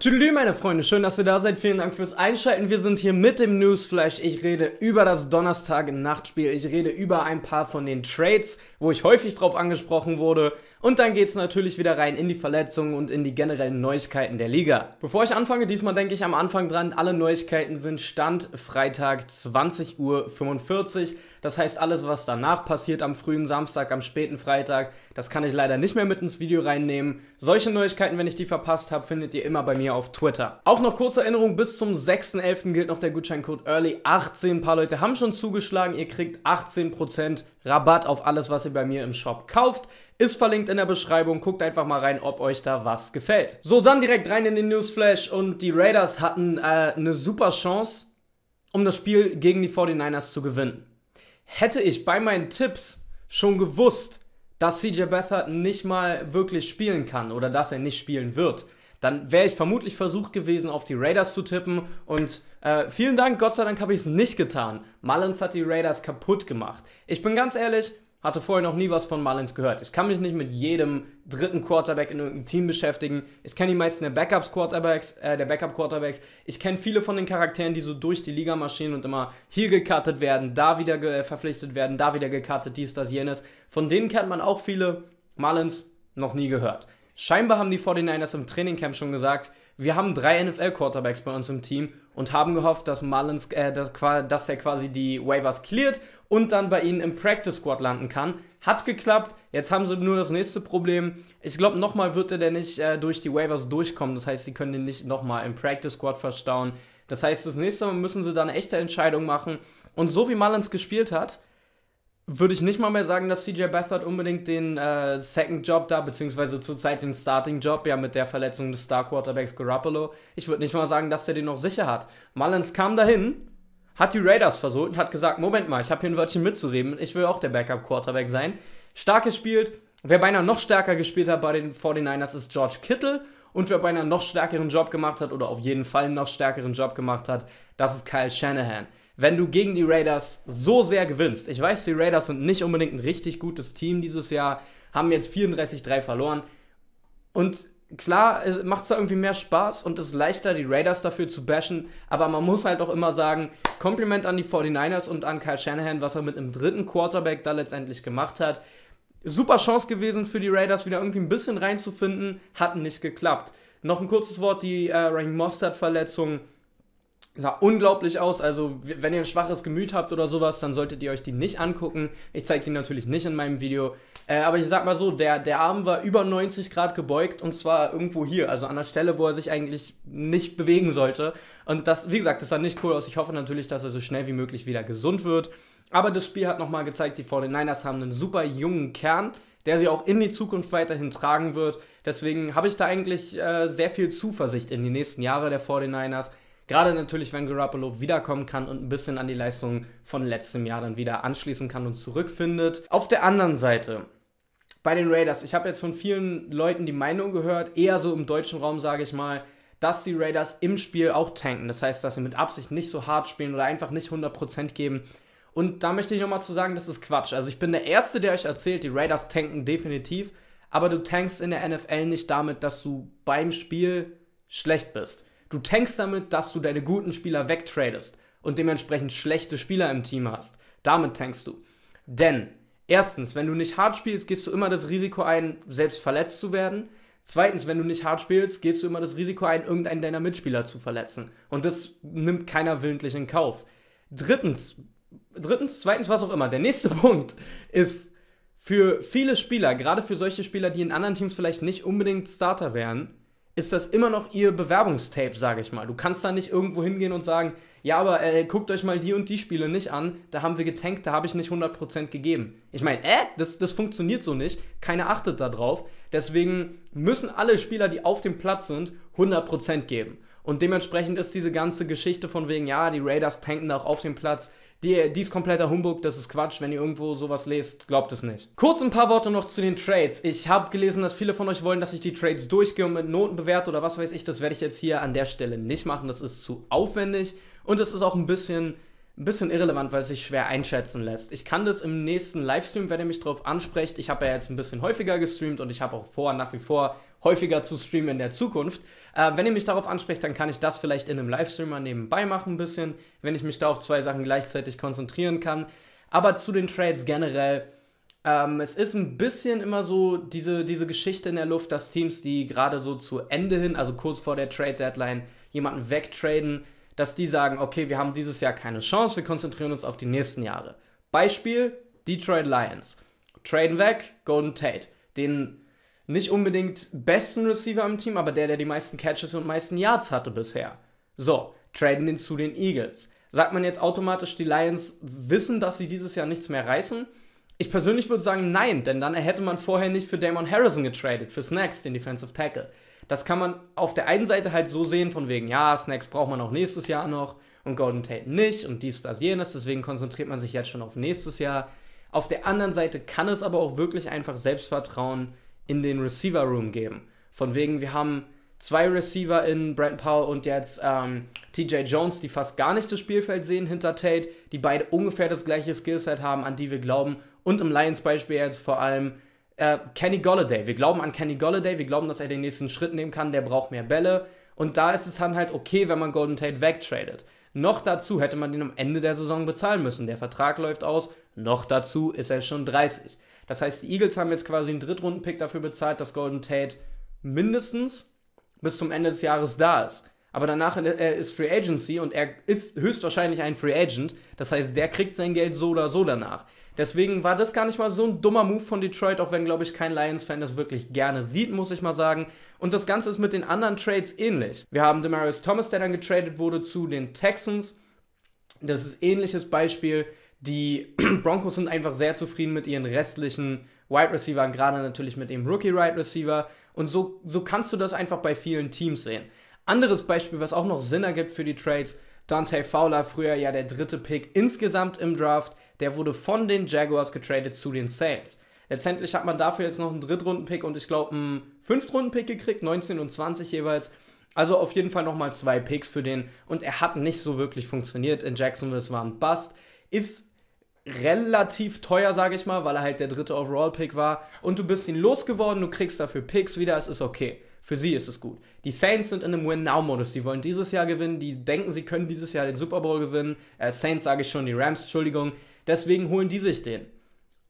Tüdelü, meine Freunde, schön, dass ihr da seid. Vielen Dank fürs Einschalten. Wir sind hier mit dem Newsflash. Ich rede über das Donnerstag-Nachtspiel. Ich rede über ein paar von den Trades, wo ich häufig drauf angesprochen wurde. Und dann geht's natürlich wieder rein in die Verletzungen und in die generellen Neuigkeiten der Liga. Bevor ich anfange, diesmal denke ich am Anfang dran, alle Neuigkeiten sind Stand Freitag 20.45 Uhr. Das heißt, alles, was danach passiert am frühen Samstag, am späten Freitag, das kann ich leider nicht mehr mit ins Video reinnehmen. Solche Neuigkeiten, wenn ich die verpasst habe, findet ihr immer bei mir auf Twitter. Auch noch kurze Erinnerung, bis zum 6.11. gilt noch der Gutscheincode EARLY18. Ein paar Leute haben schon zugeschlagen, ihr kriegt 18% Rabatt auf alles, was ihr bei mir im Shop kauft. Ist verlinkt in der Beschreibung. Guckt einfach mal rein, ob euch da was gefällt. So, dann direkt rein in den Newsflash. Und die Raiders hatten äh, eine super Chance, um das Spiel gegen die 49ers zu gewinnen. Hätte ich bei meinen Tipps schon gewusst, dass CJ Beathard nicht mal wirklich spielen kann oder dass er nicht spielen wird, dann wäre ich vermutlich versucht gewesen, auf die Raiders zu tippen. Und äh, vielen Dank, Gott sei Dank habe ich es nicht getan. Mullins hat die Raiders kaputt gemacht. Ich bin ganz ehrlich, hatte vorher noch nie was von Mullins gehört. Ich kann mich nicht mit jedem dritten Quarterback in irgendeinem Team beschäftigen. Ich kenne die meisten der Backups-Quarterbacks, äh, der Backup-Quarterbacks. Ich kenne viele von den Charakteren, die so durch die Liga marschieren und immer hier gekartet werden, da wieder äh, verpflichtet werden, da wieder gekartet, dies, das, jenes. Von denen kennt man auch viele. Mullins noch nie gehört. Scheinbar haben die 49ers im Trainingcamp schon gesagt, wir haben drei NFL-Quarterbacks bei uns im Team und haben gehofft, dass Marlins, äh, dass, dass er quasi die Waivers cleart und dann bei ihnen im Practice Squad landen kann. Hat geklappt. Jetzt haben sie nur das nächste Problem. Ich glaube, nochmal wird er denn nicht äh, durch die Waivers durchkommen. Das heißt, sie können den nicht nochmal im Practice Squad verstauen. Das heißt, das nächste Mal müssen sie dann eine echte Entscheidung machen. Und so wie Mullins gespielt hat, würde ich nicht mal mehr sagen, dass CJ Beathard unbedingt den äh, Second Job da, beziehungsweise zurzeit den Starting Job, ja mit der Verletzung des Star Quarterbacks Garoppolo, ich würde nicht mal sagen, dass er den noch sicher hat. Mullins kam dahin hat die Raiders versucht und hat gesagt, Moment mal, ich habe hier ein Wörtchen mitzureden, ich will auch der Backup-Quarterback sein. Stark gespielt. Wer beinahe noch stärker gespielt hat bei den 49ers ist George Kittle. Und wer beinahe noch stärkeren Job gemacht hat oder auf jeden Fall noch stärkeren Job gemacht hat, das ist Kyle Shanahan. Wenn du gegen die Raiders so sehr gewinnst, ich weiß, die Raiders sind nicht unbedingt ein richtig gutes Team dieses Jahr, haben jetzt 34-3 verloren. Und klar macht es da irgendwie mehr Spaß und ist leichter, die Raiders dafür zu bashen, aber man muss halt auch immer sagen, Kompliment an die 49ers und an Kyle Shanahan, was er mit einem dritten Quarterback da letztendlich gemacht hat. Super Chance gewesen für die Raiders, wieder irgendwie ein bisschen reinzufinden, hat nicht geklappt. Noch ein kurzes Wort, die äh, Raheem Mostert-Verletzung sah unglaublich aus. Also, wenn ihr ein schwaches Gemüt habt oder sowas, dann solltet ihr euch die nicht angucken. Ich zeige die natürlich nicht in meinem Video. Äh, aber ich sag mal so, der, der Arm war über 90 Grad gebeugt und zwar irgendwo hier, also an der Stelle, wo er sich eigentlich nicht bewegen sollte. Und das, wie gesagt, das sah nicht cool aus. Ich hoffe natürlich, dass er so schnell wie möglich wieder gesund wird. Aber das Spiel hat nochmal gezeigt, die 49ers haben einen super jungen Kern, der sie auch in die Zukunft weiterhin tragen wird. Deswegen habe ich da eigentlich äh, sehr viel Zuversicht in die nächsten Jahre der 49ers. Gerade natürlich, wenn Garoppolo wiederkommen kann und ein bisschen an die Leistung von letztem Jahr dann wieder anschließen kann und zurückfindet. Auf der anderen Seite, bei den Raiders, ich habe jetzt von vielen Leuten die Meinung gehört, eher so im deutschen Raum sage ich mal, dass die Raiders im Spiel auch tanken. Das heißt, dass sie mit Absicht nicht so hart spielen oder einfach nicht 100% geben. Und da möchte ich nochmal zu sagen, das ist Quatsch. Also ich bin der Erste, der euch erzählt, die Raiders tanken definitiv, aber du tankst in der NFL nicht damit, dass du beim Spiel schlecht bist. Du tankst damit, dass du deine guten Spieler wegtradest und dementsprechend schlechte Spieler im Team hast. Damit tankst du. Denn, erstens, wenn du nicht hart spielst, gehst du immer das Risiko ein, selbst verletzt zu werden. Zweitens, wenn du nicht hart spielst, gehst du immer das Risiko ein, irgendeinen deiner Mitspieler zu verletzen. Und das nimmt keiner willentlich in Kauf. Drittens, drittens, zweitens, was auch immer. Der nächste Punkt ist, für viele Spieler, gerade für solche Spieler, die in anderen Teams vielleicht nicht unbedingt Starter wären, ist das immer noch ihr Bewerbungstape, sage ich mal. Du kannst da nicht irgendwo hingehen und sagen, ja, aber äh, guckt euch mal die und die Spiele nicht an, da haben wir getankt, da habe ich nicht 100% gegeben. Ich meine, äh, das, das funktioniert so nicht, keiner achtet darauf. Deswegen müssen alle Spieler, die auf dem Platz sind, 100% geben. Und dementsprechend ist diese ganze Geschichte von wegen, ja, die Raiders tanken da auch auf dem Platz, die, die ist kompletter Humbug, das ist Quatsch. Wenn ihr irgendwo sowas lest, glaubt es nicht. Kurz ein paar Worte noch zu den Trades. Ich habe gelesen, dass viele von euch wollen, dass ich die Trades durchgehe und mit Noten bewerte oder was weiß ich. Das werde ich jetzt hier an der Stelle nicht machen. Das ist zu aufwendig und es ist auch ein bisschen ein bisschen irrelevant, weil es sich schwer einschätzen lässt. Ich kann das im nächsten Livestream, wenn ihr mich darauf ansprecht. Ich habe ja jetzt ein bisschen häufiger gestreamt und ich habe auch vor, nach wie vor häufiger zu streamen in der Zukunft. Äh, wenn ihr mich darauf ansprecht, dann kann ich das vielleicht in einem Livestreamer nebenbei machen ein bisschen, wenn ich mich da auf zwei Sachen gleichzeitig konzentrieren kann. Aber zu den Trades generell, ähm, es ist ein bisschen immer so diese, diese Geschichte in der Luft, dass Teams, die gerade so zu Ende hin, also kurz vor der Trade-Deadline, jemanden wegtraden, dass die sagen, okay, wir haben dieses Jahr keine Chance, wir konzentrieren uns auf die nächsten Jahre. Beispiel Detroit Lions. Traden weg, Golden Tate. Den nicht unbedingt besten Receiver im Team, aber der, der die meisten Catches und meisten Yards hatte bisher. So, traden den zu den Eagles. Sagt man jetzt automatisch, die Lions wissen, dass sie dieses Jahr nichts mehr reißen? Ich persönlich würde sagen, nein, denn dann hätte man vorher nicht für Damon Harrison getradet, für Snacks, den Defensive Tackle. Das kann man auf der einen Seite halt so sehen, von wegen, ja, Snacks braucht man auch nächstes Jahr noch und Golden Tate nicht und dies, das, jenes. Deswegen konzentriert man sich jetzt schon auf nächstes Jahr. Auf der anderen Seite kann es aber auch wirklich einfach Selbstvertrauen in den Receiver Room geben. Von wegen, wir haben zwei Receiver in Brent Powell und jetzt ähm, TJ Jones, die fast gar nicht das Spielfeld sehen hinter Tate, die beide ungefähr das gleiche Skillset haben, an die wir glauben. Und im Lions-Beispiel jetzt vor allem äh, Kenny Golladay. Wir glauben an Kenny Golladay, wir glauben, dass er den nächsten Schritt nehmen kann, der braucht mehr Bälle. Und da ist es dann halt okay, wenn man Golden Tate wegtradet. Noch dazu hätte man den am Ende der Saison bezahlen müssen. Der Vertrag läuft aus, noch dazu ist er schon 30. Das heißt, die Eagles haben jetzt quasi einen Drittrunden-Pick dafür bezahlt, dass Golden Tate mindestens bis zum Ende des Jahres da ist aber danach er ist Free Agency und er ist höchstwahrscheinlich ein Free Agent. Das heißt, der kriegt sein Geld so oder so danach. Deswegen war das gar nicht mal so ein dummer Move von Detroit, auch wenn, glaube ich, kein Lions-Fan das wirklich gerne sieht, muss ich mal sagen. Und das Ganze ist mit den anderen Trades ähnlich. Wir haben Demarius Thomas, der dann getradet wurde zu den Texans. Das ist ähnliches Beispiel. Die Broncos sind einfach sehr zufrieden mit ihren restlichen Wide Receiver, gerade natürlich mit dem Rookie Wide Receiver. Und so, so kannst du das einfach bei vielen Teams sehen. Anderes Beispiel, was auch noch Sinn ergibt für die Trades, Dante Fowler, früher ja der dritte Pick insgesamt im Draft, der wurde von den Jaguars getradet zu den Saints. Letztendlich hat man dafür jetzt noch einen Drittrunden-Pick und ich glaube einen Fünftrunden-Pick gekriegt, 19 und 20 jeweils. Also auf jeden Fall nochmal zwei Picks für den und er hat nicht so wirklich funktioniert in Jacksonville, es war ein Bust. Ist relativ teuer, sage ich mal, weil er halt der dritte Overall-Pick war und du bist ihn losgeworden, du kriegst dafür Picks wieder, es ist okay. Für sie ist es gut. Die Saints sind in einem Win-Now-Modus. Die wollen dieses Jahr gewinnen. Die denken, sie können dieses Jahr den Super Bowl gewinnen. Äh, Saints sage ich schon, die Rams, Entschuldigung. Deswegen holen die sich den.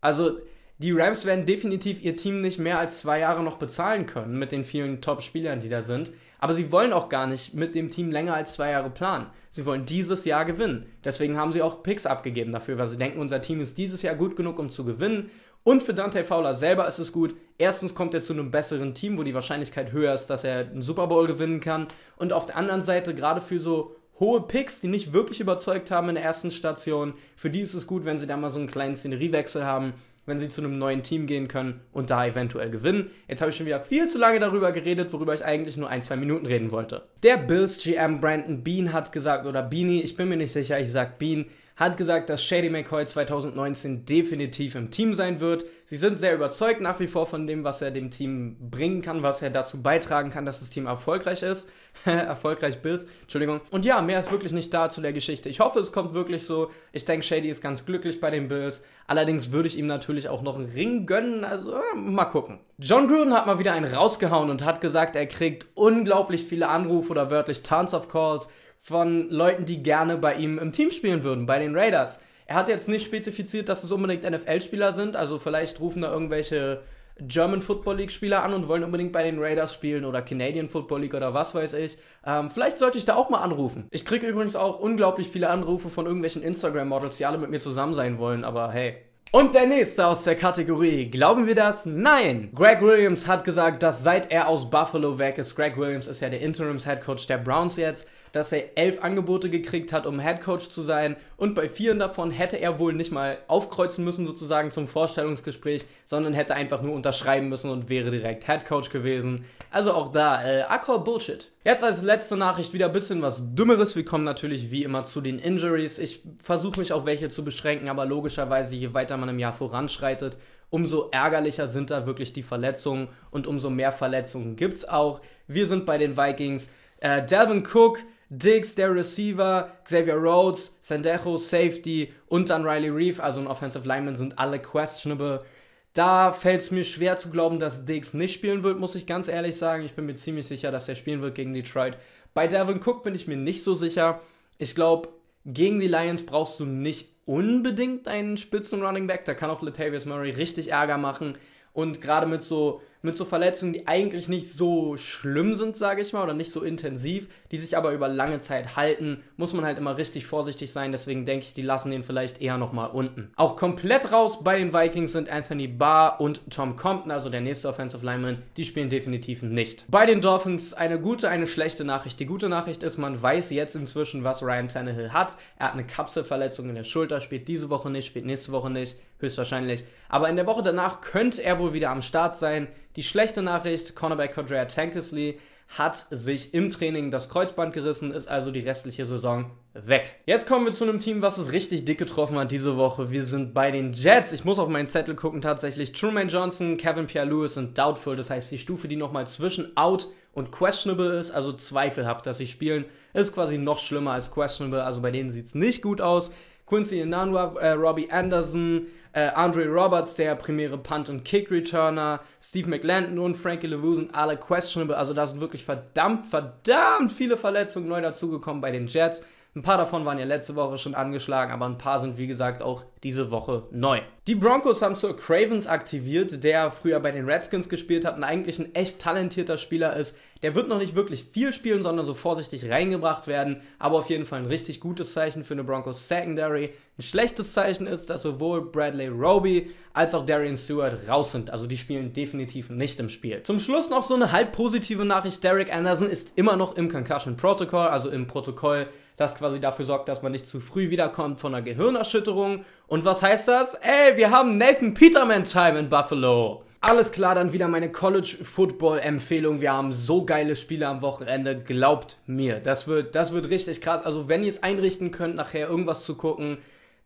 Also, die Rams werden definitiv ihr Team nicht mehr als zwei Jahre noch bezahlen können mit den vielen Top-Spielern, die da sind. Aber sie wollen auch gar nicht mit dem Team länger als zwei Jahre planen. Sie wollen dieses Jahr gewinnen. Deswegen haben sie auch Picks abgegeben dafür, weil sie denken, unser Team ist dieses Jahr gut genug, um zu gewinnen. Und für Dante Fowler selber ist es gut. Erstens kommt er zu einem besseren Team, wo die Wahrscheinlichkeit höher ist, dass er einen Super Bowl gewinnen kann. Und auf der anderen Seite, gerade für so hohe Picks, die nicht wirklich überzeugt haben in der ersten Station, für die ist es gut, wenn sie da mal so einen kleinen Szeneriewechsel haben, wenn sie zu einem neuen Team gehen können und da eventuell gewinnen. Jetzt habe ich schon wieder viel zu lange darüber geredet, worüber ich eigentlich nur ein, zwei Minuten reden wollte. Der Bills GM Brandon Bean hat gesagt, oder Beanie, ich bin mir nicht sicher, ich sage Bean, hat gesagt, dass Shady McCoy 2019 definitiv im Team sein wird. Sie sind sehr überzeugt nach wie vor von dem, was er dem Team bringen kann, was er dazu beitragen kann, dass das Team erfolgreich ist. erfolgreich bist. Entschuldigung. Und ja, mehr ist wirklich nicht da zu der Geschichte. Ich hoffe, es kommt wirklich so. Ich denke, Shady ist ganz glücklich bei den Bills. Allerdings würde ich ihm natürlich auch noch einen Ring gönnen. Also äh, mal gucken. John Gruden hat mal wieder einen rausgehauen und hat gesagt, er kriegt unglaublich viele Anrufe oder wörtlich tons of calls von Leuten, die gerne bei ihm im Team spielen würden, bei den Raiders. Er hat jetzt nicht spezifiziert, dass es unbedingt NFL-Spieler sind, also vielleicht rufen da irgendwelche German Football League Spieler an und wollen unbedingt bei den Raiders spielen oder Canadian Football League oder was weiß ich. Ähm, vielleicht sollte ich da auch mal anrufen. Ich kriege übrigens auch unglaublich viele Anrufe von irgendwelchen Instagram-Models, die alle mit mir zusammen sein wollen, aber hey, und der nächste aus der Kategorie. Glauben wir das? Nein! Greg Williams hat gesagt, dass seit er aus Buffalo weg ist, Greg Williams ist ja der Interims Head Coach der Browns jetzt, dass er elf Angebote gekriegt hat, um Headcoach zu sein. Und bei vieren davon hätte er wohl nicht mal aufkreuzen müssen, sozusagen zum Vorstellungsgespräch, sondern hätte einfach nur unterschreiben müssen und wäre direkt Headcoach gewesen. Also auch da, äh, Accor Bullshit. Jetzt als letzte Nachricht wieder ein bisschen was Dümmeres. Wir kommen natürlich wie immer zu den Injuries. Ich versuche mich auf welche zu beschränken, aber logischerweise, je weiter man im Jahr voranschreitet, umso ärgerlicher sind da wirklich die Verletzungen und umso mehr Verletzungen gibt es auch. Wir sind bei den Vikings. Äh, Dalvin Cook Diggs, der Receiver, Xavier Rhodes, Sandejo, Safety und dann Riley Reef, also ein Offensive Lineman, sind alle questionable. Da fällt es mir schwer zu glauben, dass Diggs nicht spielen wird, muss ich ganz ehrlich sagen. Ich bin mir ziemlich sicher, dass er spielen wird gegen Detroit. Bei Devin Cook bin ich mir nicht so sicher. Ich glaube, gegen die Lions brauchst du nicht unbedingt einen spitzen Running Back. Da kann auch Latavius Murray richtig Ärger machen. Und gerade mit so mit so Verletzungen, die eigentlich nicht so schlimm sind, sage ich mal, oder nicht so intensiv, die sich aber über lange Zeit halten, muss man halt immer richtig vorsichtig sein. Deswegen denke ich, die lassen den vielleicht eher nochmal unten. Auch komplett raus bei den Vikings sind Anthony Barr und Tom Compton, also der nächste Offensive Lineman. Die spielen definitiv nicht. Bei den Dolphins eine gute, eine schlechte Nachricht. Die gute Nachricht ist, man weiß jetzt inzwischen, was Ryan Tannehill hat. Er hat eine Kapselverletzung in der Schulter, spielt diese Woche nicht, spielt nächste Woche nicht höchstwahrscheinlich. Aber in der Woche danach könnte er wohl wieder am Start sein. Die schlechte Nachricht, Cornerback Cordrea Tankersley hat sich im Training das Kreuzband gerissen, ist also die restliche Saison weg. Jetzt kommen wir zu einem Team, was es richtig dick getroffen hat diese Woche. Wir sind bei den Jets. Ich muss auf meinen Zettel gucken tatsächlich. Truman Johnson, Kevin Pierre-Lewis sind doubtful, das heißt die Stufe, die nochmal zwischen out und questionable ist, also zweifelhaft, dass sie spielen, ist quasi noch schlimmer als questionable, also bei denen sieht es nicht gut aus. Quincy Inanwa, äh, Robbie Anderson, äh, Andre Roberts, der primäre Punt- und Kick-Returner, Steve McLendon und Frankie LeVoux sind alle questionable. Also da sind wirklich verdammt, verdammt viele Verletzungen neu dazugekommen bei den Jets. Ein paar davon waren ja letzte Woche schon angeschlagen, aber ein paar sind wie gesagt auch diese Woche neu. Die Broncos haben Sir Cravens aktiviert, der früher bei den Redskins gespielt hat und eigentlich ein echt talentierter Spieler ist, der wird noch nicht wirklich viel spielen, sondern so vorsichtig reingebracht werden. Aber auf jeden Fall ein richtig gutes Zeichen für eine Broncos Secondary. Ein schlechtes Zeichen ist, dass sowohl Bradley Roby als auch Darian Stewart raus sind. Also die spielen definitiv nicht im Spiel. Zum Schluss noch so eine halb positive Nachricht. Derek Anderson ist immer noch im Concussion Protocol, also im Protokoll, das quasi dafür sorgt, dass man nicht zu früh wiederkommt von einer Gehirnerschütterung. Und was heißt das? Ey, wir haben Nathan Peterman Time in Buffalo. Alles klar, dann wieder meine College Football Empfehlung. Wir haben so geile Spiele am Wochenende, glaubt mir. Das wird, das wird richtig krass. Also, wenn ihr es einrichten könnt, nachher irgendwas zu gucken,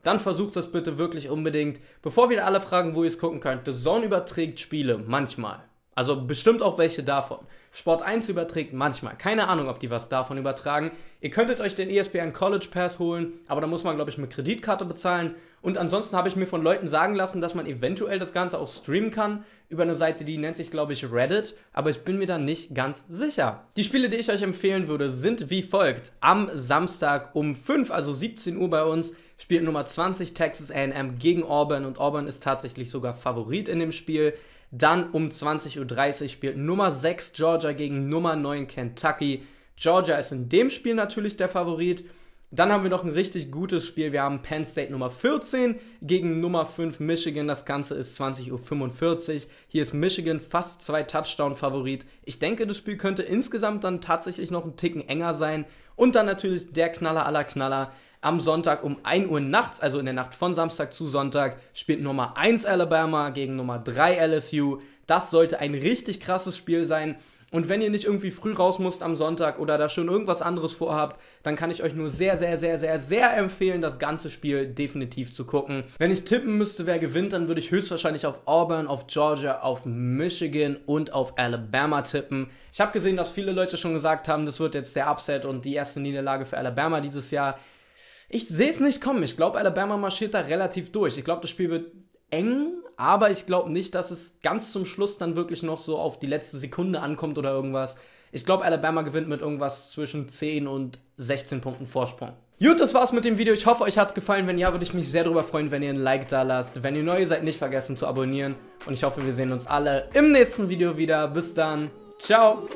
dann versucht das bitte wirklich unbedingt. Bevor wieder alle fragen, wo ihr es gucken könnt, The Zone überträgt Spiele manchmal. Also bestimmt auch welche davon. Sport 1 überträgt manchmal. Keine Ahnung, ob die was davon übertragen. Ihr könntet euch den ESPN College Pass holen, aber da muss man, glaube ich, mit Kreditkarte bezahlen. Und ansonsten habe ich mir von Leuten sagen lassen, dass man eventuell das Ganze auch streamen kann über eine Seite, die nennt sich, glaube ich, Reddit, aber ich bin mir da nicht ganz sicher. Die Spiele, die ich euch empfehlen würde, sind wie folgt. Am Samstag um 5, also 17 Uhr bei uns, spielt Nummer 20 Texas AM gegen Auburn und Auburn ist tatsächlich sogar Favorit in dem Spiel. Dann um 20.30 Uhr spielt Nummer 6 Georgia gegen Nummer 9 Kentucky. Georgia ist in dem Spiel natürlich der Favorit. Dann haben wir noch ein richtig gutes Spiel. Wir haben Penn State Nummer 14 gegen Nummer 5 Michigan. Das Ganze ist 20.45 Uhr. Hier ist Michigan fast zwei Touchdown-Favorit. Ich denke, das Spiel könnte insgesamt dann tatsächlich noch einen Ticken enger sein. Und dann natürlich der Knaller aller Knaller. Am Sonntag um 1 Uhr nachts, also in der Nacht von Samstag zu Sonntag, spielt Nummer 1 Alabama gegen Nummer 3 LSU. Das sollte ein richtig krasses Spiel sein. Und wenn ihr nicht irgendwie früh raus müsst am Sonntag oder da schon irgendwas anderes vorhabt, dann kann ich euch nur sehr, sehr, sehr, sehr, sehr empfehlen, das ganze Spiel definitiv zu gucken. Wenn ich tippen müsste, wer gewinnt, dann würde ich höchstwahrscheinlich auf Auburn, auf Georgia, auf Michigan und auf Alabama tippen. Ich habe gesehen, dass viele Leute schon gesagt haben, das wird jetzt der Upset und die erste Niederlage für Alabama dieses Jahr. Ich sehe es nicht kommen. Ich glaube, Alabama marschiert da relativ durch. Ich glaube, das Spiel wird eng, aber ich glaube nicht, dass es ganz zum Schluss dann wirklich noch so auf die letzte Sekunde ankommt oder irgendwas. Ich glaube, Alabama gewinnt mit irgendwas zwischen 10 und 16 Punkten Vorsprung. Gut, das war's mit dem Video. Ich hoffe, euch hat's gefallen. Wenn ja, würde ich mich sehr darüber freuen, wenn ihr ein Like da lasst. Wenn ihr neu seid, nicht vergessen zu abonnieren. Und ich hoffe, wir sehen uns alle im nächsten Video wieder. Bis dann. Ciao.